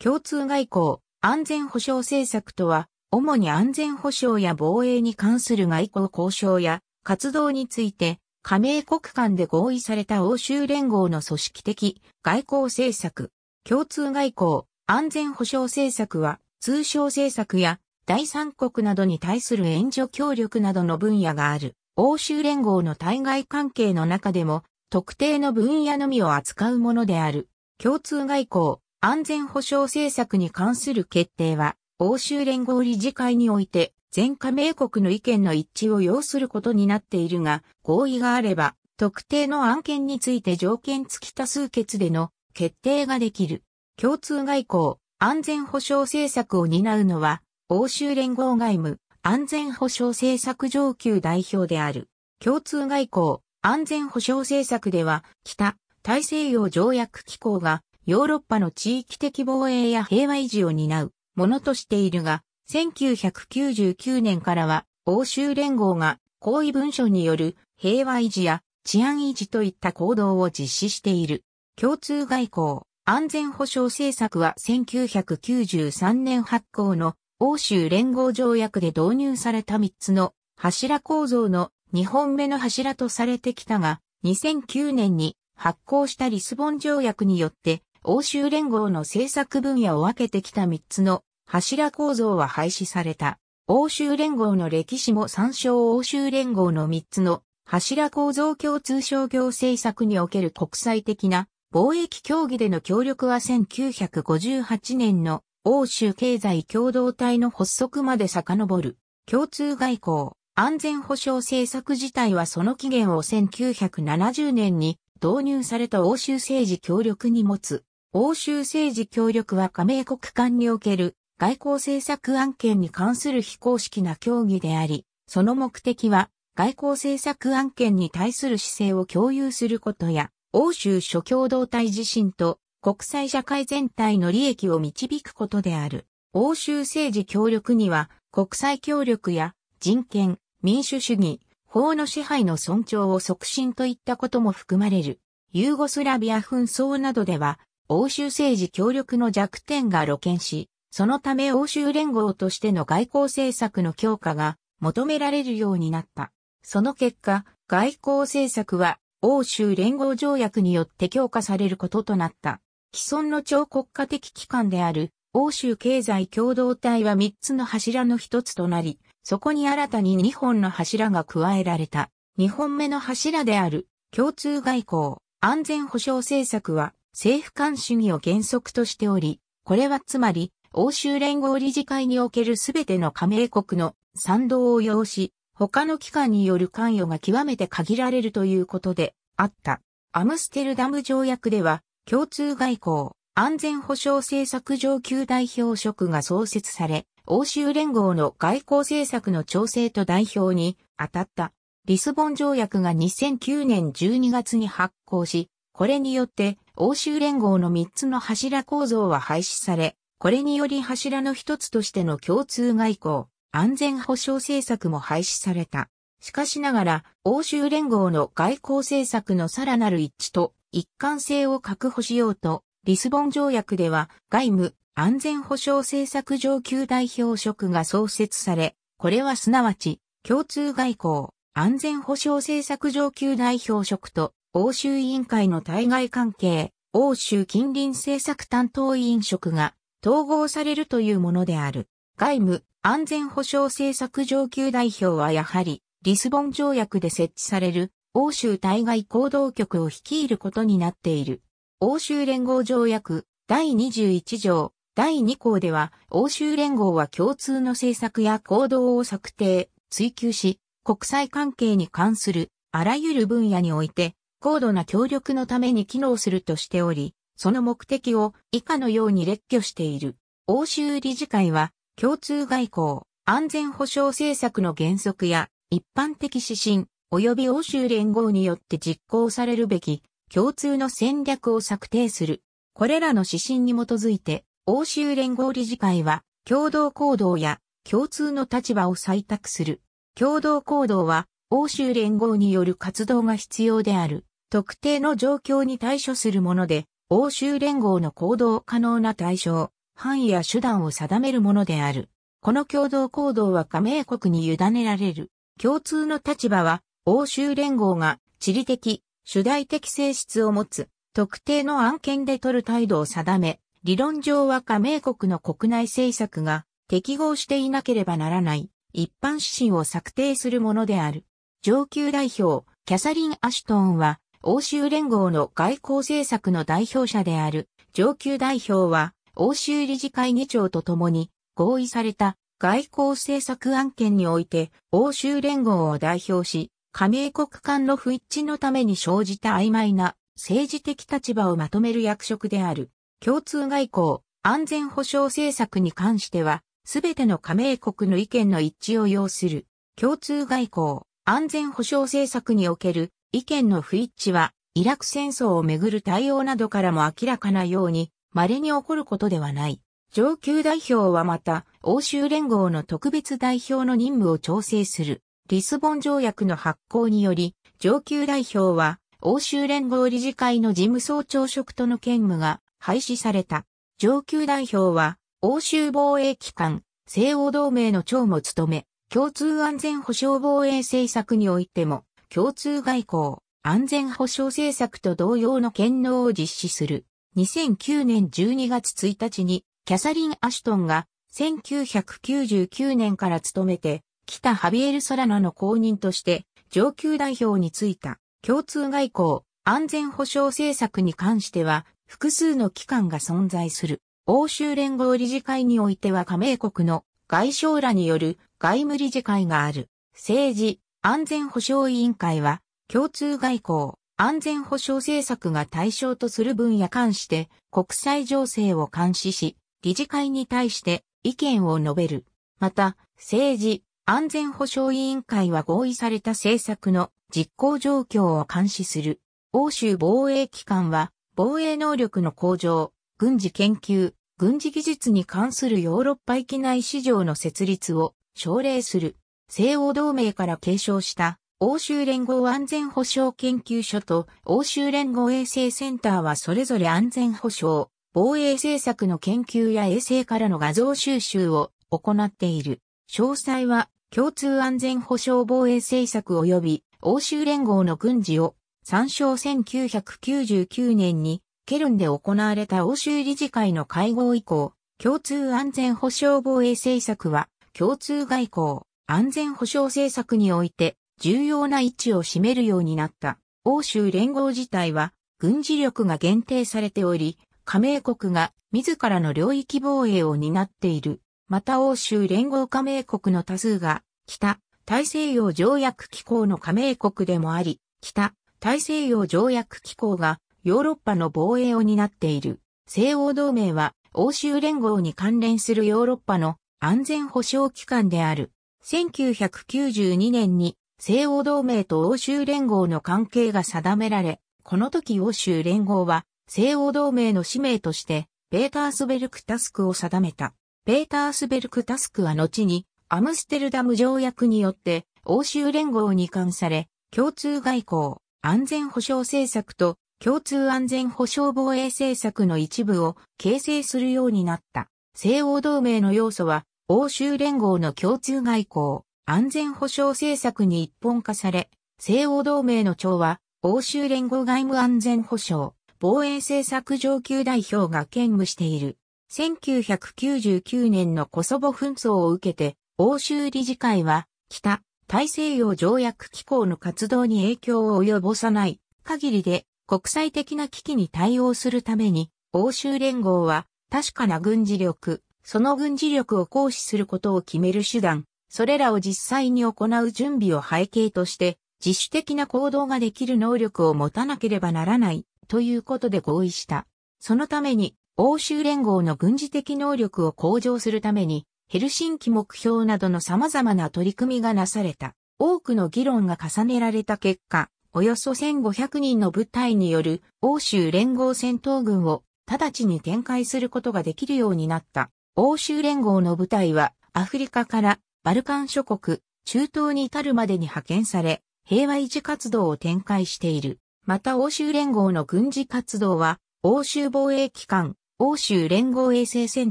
共通外交、安全保障政策とは、主に安全保障や防衛に関する外交交渉や活動について、加盟国間で合意された欧州連合の組織的外交政策。共通外交、安全保障政策は、通商政策や第三国などに対する援助協力などの分野がある。欧州連合の対外関係の中でも、特定の分野のみを扱うものである。共通外交、安全保障政策に関する決定は、欧州連合理事会において、全加盟国の意見の一致を要することになっているが、合意があれば、特定の案件について条件付き多数決での決定ができる。共通外交、安全保障政策を担うのは、欧州連合外務、安全保障政策上級代表である。共通外交、安全保障政策では、北、大西洋条約機構がヨーロッパの地域的防衛や平和維持を担うものとしているが、1999年からは欧州連合が行為文書による平和維持や治安維持といった行動を実施している。共通外交、安全保障政策は1993年発行の欧州連合条約で導入された3つの柱構造の2本目の柱とされてきたが、2009年に発行したリスボン条約によって欧州連合の政策分野を分けてきた3つの柱構造は廃止された。欧州連合の歴史も参照欧州連合の3つの柱構造共通商業政策における国際的な貿易協議での協力は1958年の欧州経済共同体の発足まで遡る共通外交安全保障政策自体はその起源を1970年に導入された欧州政治協力に持つ欧州政治協力は加盟国間における外交政策案件に関する非公式な協議であり、その目的は外交政策案件に対する姿勢を共有することや、欧州諸共同体自身と国際社会全体の利益を導くことである。欧州政治協力には国際協力や人権、民主主義、法の支配の尊重を促進といったことも含まれる。ユーゴスラビア紛争などでは欧州政治協力の弱点が露見し、そのため欧州連合としての外交政策の強化が求められるようになった。その結果、外交政策は欧州連合条約によって強化されることとなった。既存の超国家的機関である欧州経済共同体は3つの柱の1つとなり、そこに新たに2本の柱が加えられた。2本目の柱である共通外交、安全保障政策は政府間主義を原則としており、これはつまり、欧州連合理事会におけるすべての加盟国の賛同を要し、他の機関による関与が極めて限られるということであった。アムステルダム条約では、共通外交、安全保障政策上級代表職が創設され、欧州連合の外交政策の調整と代表に当たった。リスボン条約が2009年12月に発行し、これによって欧州連合の3つの柱構造は廃止され、これにより柱の一つとしての共通外交、安全保障政策も廃止された。しかしながら、欧州連合の外交政策のさらなる一致と一貫性を確保しようと、リスボン条約では外務安全保障政策上級代表職が創設され、これはすなわち共通外交安全保障政策上級代表職と欧州委員会の対外関係、欧州近隣政策担当委員職が統合されるというものである。外務、安全保障政策上級代表はやはり、リスボン条約で設置される欧州対外行動局を率いることになっている。欧州連合条約第21条第2項では欧州連合は共通の政策や行動を策定、追求し、国際関係に関するあらゆる分野において高度な協力のために機能するとしており、その目的を以下のように列挙している。欧州理事会は、共通外交、安全保障政策の原則や一般的指針、及び欧州連合によって実行されるべき共通の戦略を策定する。これらの指針に基づいて、欧州連合理事会は共同行動や共通の立場を採択する。共同行動は欧州連合による活動が必要である。特定の状況に対処するもので、欧州連合の行動可能な対象、範囲や手段を定めるものである。この共同行動は加盟国に委ねられる。共通の立場は、欧州連合が地理的、主題的性質を持つ、特定の案件で取る態度を定め、理論上は加盟国の国内政策が適合していなければならない、一般指針を策定するものである。上級代表、キャサリン・アシュトンは、欧州連合の外交政策の代表者である、上級代表は、欧州理事会議長と共に、合意された外交政策案件において、欧州連合を代表し、加盟国間の不一致のために生じた曖昧な政治的立場をまとめる役職である。共通外交、安全保障政策に関しては、すべての加盟国の意見の一致を要する。共通外交、安全保障政策における意見の不一致は、イラク戦争をめぐる対応などからも明らかなように、稀に起こることではない。上級代表はまた、欧州連合の特別代表の任務を調整する。リスボン条約の発行により、上級代表は、欧州連合理事会の事務総長職との兼務が廃止された。上級代表は、欧州防衛機関、西欧同盟の長も務め、共通安全保障防衛政策においても、共通外交、安全保障政策と同様の権能を実施する。2009年12月1日に、キャサリン・アシュトンが、1999年から務めて、北ハビエル・ソラナの公認として、上級代表に就いた、共通外交、安全保障政策に関しては、複数の機関が存在する。欧州連合理事会においては加盟国の外相らによる外務理事会がある。政治、安全保障委員会は、共通外交、安全保障政策が対象とする分野関して、国際情勢を監視し、理事会に対して意見を述べる。また、政治、安全保障委員会は合意された政策の実行状況を監視する。欧州防衛機関は、防衛能力の向上、軍事研究、軍事技術に関するヨーロッパ域内市場の設立を奨励する、西欧同盟から継承した欧州連合安全保障研究所と欧州連合衛生センターはそれぞれ安全保障、防衛政策の研究や衛星からの画像収集を行っている。詳細は共通安全保障防衛政策及び欧州連合の軍事を参照1999年にケルンで行われた欧州理事会の会合以降、共通安全保障防衛政策は共通外交、安全保障政策において重要な位置を占めるようになった欧州連合自体は軍事力が限定されており、加盟国が自らの領域防衛を担っている。また欧州連合加盟国の多数が北大西洋条約機構の加盟国でもあり、北大西洋条約機構がヨーロッパの防衛を担っている。西欧同盟は欧州連合に関連するヨーロッパの安全保障機関である。1992年に西欧同盟と欧州連合の関係が定められ、この時欧州連合は西欧同盟の使命として、ペータースベルクタスクを定めた。ペータースベルクタスクは後にアムステルダム条約によって欧州連合に関され、共通外交、安全保障政策と共通安全保障防衛政策の一部を形成するようになった。西欧同盟の要素は欧州連合の共通外交、安全保障政策に一本化され、西欧同盟の長は、欧州連合外務安全保障、防衛政策上級代表が兼務している。1999年のコソボ紛争を受けて、欧州理事会は、北、大西洋条約機構の活動に影響を及ぼさない限りで、国際的な危機に対応するために、欧州連合は、確かな軍事力、その軍事力を行使することを決める手段、それらを実際に行う準備を背景として、自主的な行動ができる能力を持たなければならない、ということで合意した。そのために、欧州連合の軍事的能力を向上するために、ヘルシンキ目標などの様々な取り組みがなされた。多くの議論が重ねられた結果、およそ1500人の部隊による欧州連合戦闘軍を直ちに展開することができるようになった。欧州連合の部隊はアフリカからバルカン諸国、中東に至るまでに派遣され、平和維持活動を展開している。また欧州連合の軍事活動は、欧州防衛機関、欧州連合衛生セン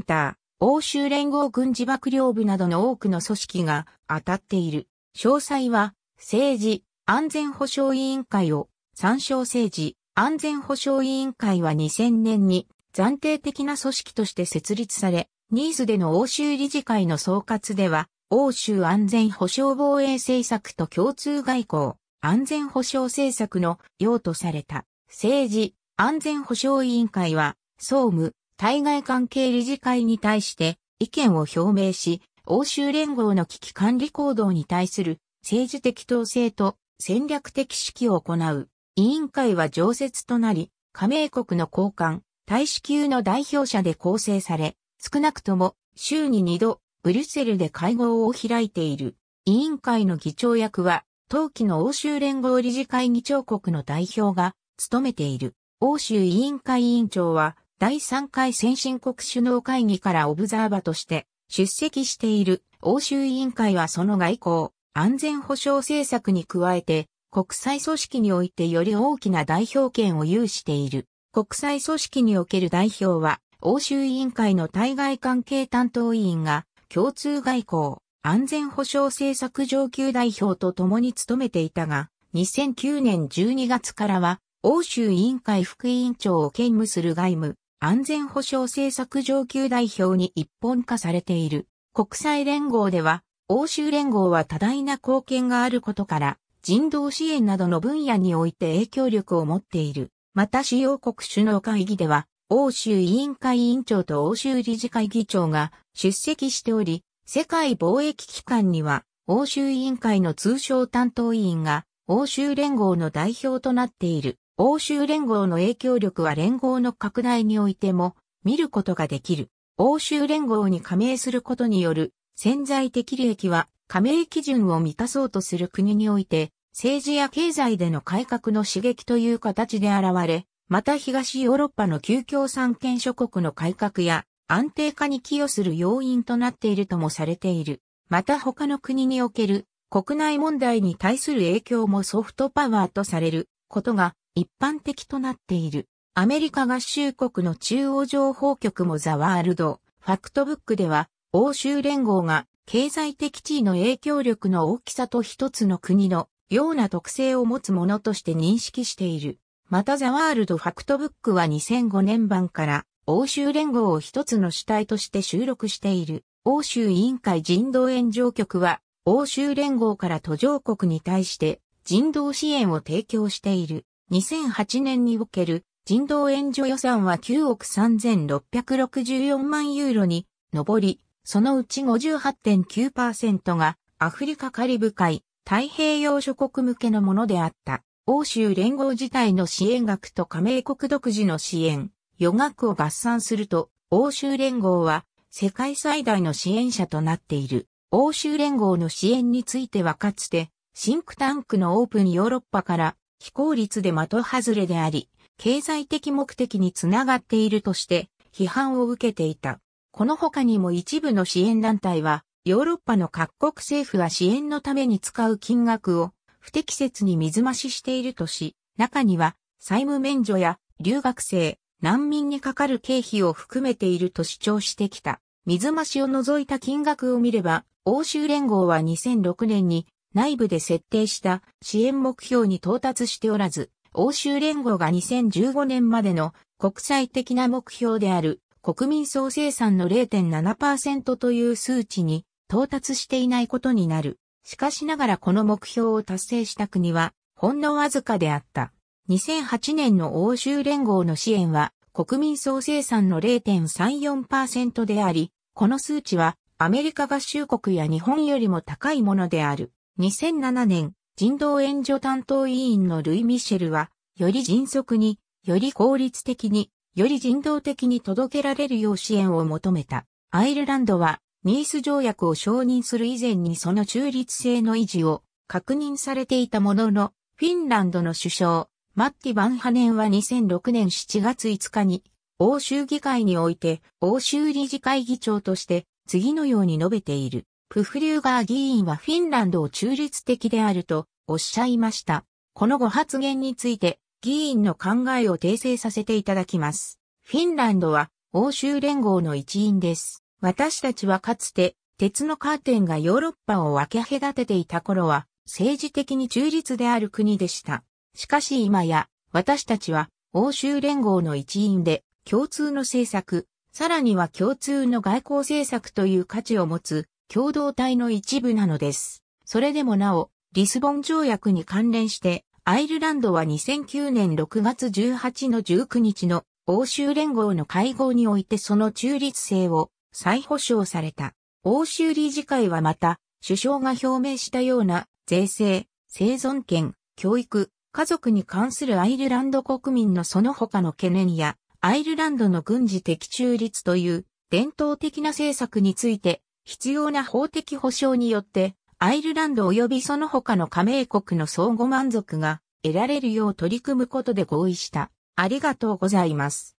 ター、欧州連合軍事幕僚部などの多くの組織が当たっている。詳細は、政治、安全保障委員会を、参照政治、安全保障委員会は2000年に暫定的な組織として設立され、ニースでの欧州理事会の総括では、欧州安全保障防衛政策と共通外交、安全保障政策の用とされた政治安全保障委員会は、総務、対外関係理事会に対して意見を表明し、欧州連合の危機管理行動に対する政治的統制と戦略的指揮を行う。委員会は常設となり、加盟国の交換、大使級の代表者で構成され、少なくとも週に2度、ブリュッセルで会合を開いている。委員会の議長役は、当期の欧州連合理事会議長国の代表が務めている。欧州委員会委員長は、第3回先進国首脳会議からオブザーバとして出席している。欧州委員会はその外交、安全保障政策に加えて、国際組織においてより大きな代表権を有している。国際組織における代表は、欧州委員会の対外関係担当委員が共通外交、安全保障政策上級代表と共に務めていたが、2009年12月からは、欧州委員会副委員長を兼務する外務、安全保障政策上級代表に一本化されている。国際連合では、欧州連合は多大な貢献があることから、人道支援などの分野において影響力を持っている。また主要国首脳会議では、欧州委員会委員長と欧州理事会議長が出席しており、世界貿易機関には欧州委員会の通称担当委員が欧州連合の代表となっている。欧州連合の影響力は連合の拡大においても見ることができる。欧州連合に加盟することによる潜在的利益は加盟基準を満たそうとする国において政治や経済での改革の刺激という形で現れ、また東ヨーロッパの旧共産権諸国の改革や安定化に寄与する要因となっているともされている。また他の国における国内問題に対する影響もソフトパワーとされることが一般的となっている。アメリカ合衆国の中央情報局もザワールド、ファクトブックでは欧州連合が経済的地位の影響力の大きさと一つの国のような特性を持つものとして認識している。またザ・ワールド・ファクトブックは2005年版から欧州連合を一つの主体として収録している。欧州委員会人道援助局は欧州連合から途上国に対して人道支援を提供している。2008年における人道援助予算は9億3664万ユーロに上り、そのうち58.9%がアフリカカリブ海太平洋諸国向けのものであった。欧州連合自体の支援額と加盟国独自の支援、余額を合算すると、欧州連合は世界最大の支援者となっている。欧州連合の支援についてはかつて、シンクタンクのオープンヨーロッパから非効率で的外れであり、経済的目的につながっているとして批判を受けていた。この他にも一部の支援団体は、ヨーロッパの各国政府は支援のために使う金額を不適切に水増ししているとし、中には債務免除や留学生、難民にかかる経費を含めていると主張してきた。水増しを除いた金額を見れば、欧州連合は2006年に内部で設定した支援目標に到達しておらず、欧州連合が2015年までの国際的な目標である国民総生産の0.7%という数値に到達していないことになる。しかしながらこの目標を達成した国は、ほんのわずかであった。2008年の欧州連合の支援は、国民総生産の0.34%であり、この数値はアメリカ合衆国や日本よりも高いものである。2007年、人道援助担当委員のルイ・ミシェルは、より迅速に、より効率的に、より人道的に届けられるよう支援を求めた。アイルランドはニース条約を承認する以前にその中立性の維持を確認されていたものの、フィンランドの首相、マッティ・バンハネンは2006年7月5日に、欧州議会において、欧州理事会議長として、次のように述べている。プフリューガー議員はフィンランドを中立的であるとおっしゃいました。このご発言について、議員の考えを訂正させていただきます。フィンランドは、欧州連合の一員です。私たちはかつて、鉄のカーテンがヨーロッパを分け隔てていた頃は、政治的に中立である国でした。しかし今や、私たちは、欧州連合の一員で、共通の政策、さらには共通の外交政策という価値を持つ、共同体の一部なのです。それでもなお、リスボン条約に関連して、アイルランドは2009年6月18の19日の欧州連合の会合においてその中立性を再保障された。欧州理事会はまた、首相が表明したような税制、生存権、教育、家族に関するアイルランド国民のその他の懸念や、アイルランドの軍事的中立という伝統的な政策について、必要な法的保障によって、アイルランド及びその他の加盟国の相互満足が得られるよう取り組むことで合意した。ありがとうございます。